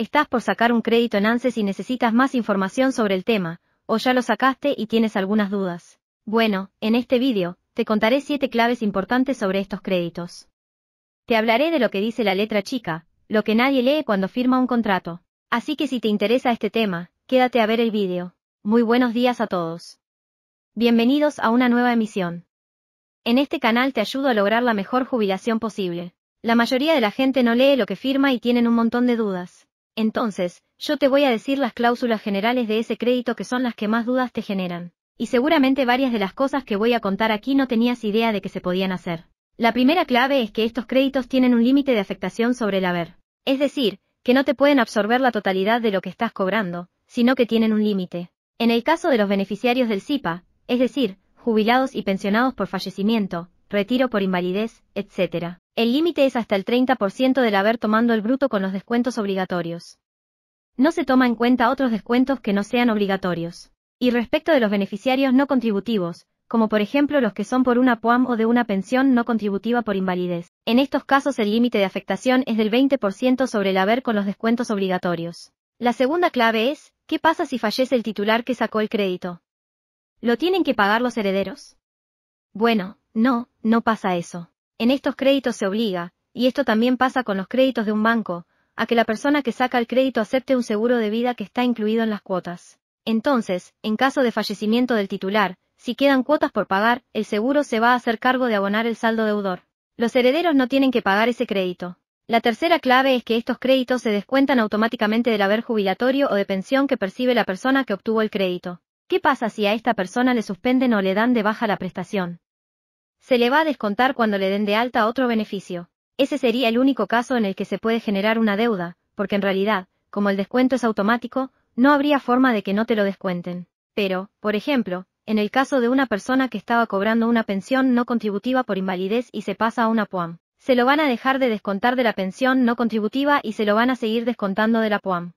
Estás por sacar un crédito en ANSES y necesitas más información sobre el tema, o ya lo sacaste y tienes algunas dudas. Bueno, en este vídeo, te contaré siete claves importantes sobre estos créditos. Te hablaré de lo que dice la letra chica, lo que nadie lee cuando firma un contrato. Así que si te interesa este tema, quédate a ver el vídeo. Muy buenos días a todos. Bienvenidos a una nueva emisión. En este canal te ayudo a lograr la mejor jubilación posible. La mayoría de la gente no lee lo que firma y tienen un montón de dudas. Entonces, yo te voy a decir las cláusulas generales de ese crédito que son las que más dudas te generan. Y seguramente varias de las cosas que voy a contar aquí no tenías idea de que se podían hacer. La primera clave es que estos créditos tienen un límite de afectación sobre el haber. Es decir, que no te pueden absorber la totalidad de lo que estás cobrando, sino que tienen un límite. En el caso de los beneficiarios del SIPA, es decir, jubilados y pensionados por fallecimiento, retiro por invalidez, etc. El límite es hasta el 30% del haber tomando el bruto con los descuentos obligatorios. No se toma en cuenta otros descuentos que no sean obligatorios. Y respecto de los beneficiarios no contributivos, como por ejemplo los que son por una POAM o de una pensión no contributiva por invalidez. En estos casos el límite de afectación es del 20% sobre el haber con los descuentos obligatorios. La segunda clave es, ¿qué pasa si fallece el titular que sacó el crédito? ¿Lo tienen que pagar los herederos? Bueno, no, no pasa eso. En estos créditos se obliga, y esto también pasa con los créditos de un banco, a que la persona que saca el crédito acepte un seguro de vida que está incluido en las cuotas. Entonces, en caso de fallecimiento del titular, si quedan cuotas por pagar, el seguro se va a hacer cargo de abonar el saldo deudor. Los herederos no tienen que pagar ese crédito. La tercera clave es que estos créditos se descuentan automáticamente del haber jubilatorio o de pensión que percibe la persona que obtuvo el crédito. ¿Qué pasa si a esta persona le suspenden o le dan de baja la prestación? se le va a descontar cuando le den de alta otro beneficio. Ese sería el único caso en el que se puede generar una deuda, porque en realidad, como el descuento es automático, no habría forma de que no te lo descuenten. Pero, por ejemplo, en el caso de una persona que estaba cobrando una pensión no contributiva por invalidez y se pasa a una POAM, se lo van a dejar de descontar de la pensión no contributiva y se lo van a seguir descontando de la POAM.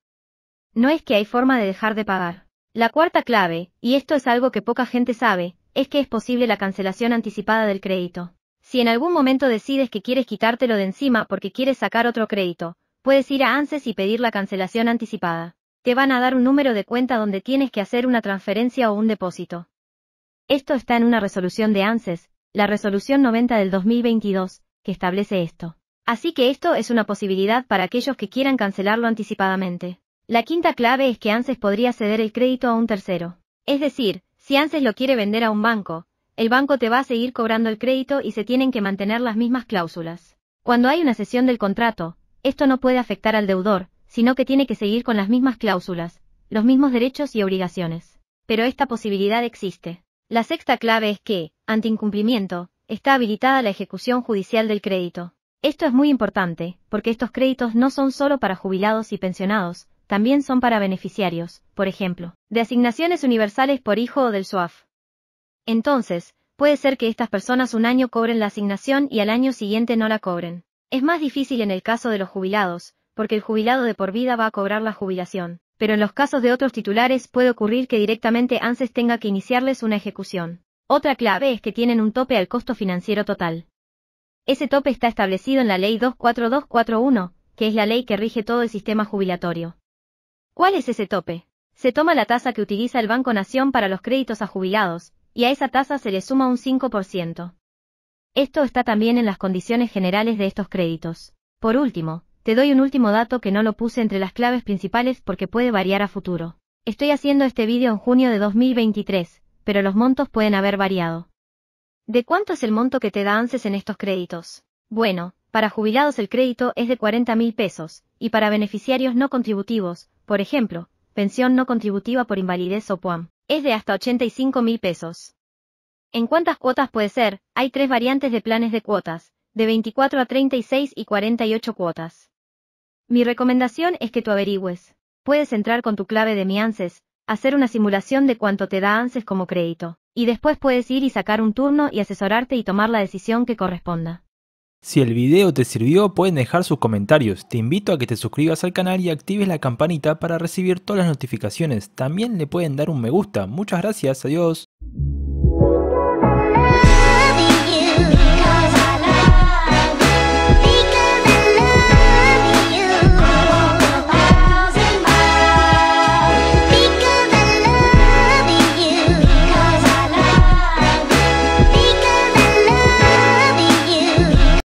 No es que hay forma de dejar de pagar. La cuarta clave, y esto es algo que poca gente sabe, es que es posible la cancelación anticipada del crédito. Si en algún momento decides que quieres quitártelo de encima porque quieres sacar otro crédito, puedes ir a ANSES y pedir la cancelación anticipada. Te van a dar un número de cuenta donde tienes que hacer una transferencia o un depósito. Esto está en una resolución de ANSES, la resolución 90 del 2022, que establece esto. Así que esto es una posibilidad para aquellos que quieran cancelarlo anticipadamente. La quinta clave es que ANSES podría ceder el crédito a un tercero. Es decir, si antes lo quiere vender a un banco, el banco te va a seguir cobrando el crédito y se tienen que mantener las mismas cláusulas. Cuando hay una cesión del contrato, esto no puede afectar al deudor, sino que tiene que seguir con las mismas cláusulas, los mismos derechos y obligaciones. Pero esta posibilidad existe. La sexta clave es que, ante incumplimiento, está habilitada la ejecución judicial del crédito. Esto es muy importante, porque estos créditos no son solo para jubilados y pensionados, también son para beneficiarios, por ejemplo, de asignaciones universales por hijo o del SUAF. Entonces, puede ser que estas personas un año cobren la asignación y al año siguiente no la cobren. Es más difícil en el caso de los jubilados, porque el jubilado de por vida va a cobrar la jubilación, pero en los casos de otros titulares puede ocurrir que directamente ANSES tenga que iniciarles una ejecución. Otra clave es que tienen un tope al costo financiero total. Ese tope está establecido en la Ley 24241, que es la ley que rige todo el sistema jubilatorio. ¿Cuál es ese tope? Se toma la tasa que utiliza el Banco Nación para los créditos a jubilados, y a esa tasa se le suma un 5%. Esto está también en las condiciones generales de estos créditos. Por último, te doy un último dato que no lo puse entre las claves principales porque puede variar a futuro. Estoy haciendo este vídeo en junio de 2023, pero los montos pueden haber variado. ¿De cuánto es el monto que te da ANSES en estos créditos? Bueno, para jubilados el crédito es de 40 pesos, y para beneficiarios no contributivos, por ejemplo, pensión no contributiva por invalidez o PUAM, es de hasta 85 mil pesos. ¿En cuántas cuotas puede ser? Hay tres variantes de planes de cuotas, de 24 a 36 y 48 cuotas. Mi recomendación es que tú averigües. Puedes entrar con tu clave de mi ANSES, hacer una simulación de cuánto te da ANSES como crédito, y después puedes ir y sacar un turno y asesorarte y tomar la decisión que corresponda. Si el video te sirvió pueden dejar sus comentarios, te invito a que te suscribas al canal y actives la campanita para recibir todas las notificaciones, también le pueden dar un me gusta, muchas gracias, adiós.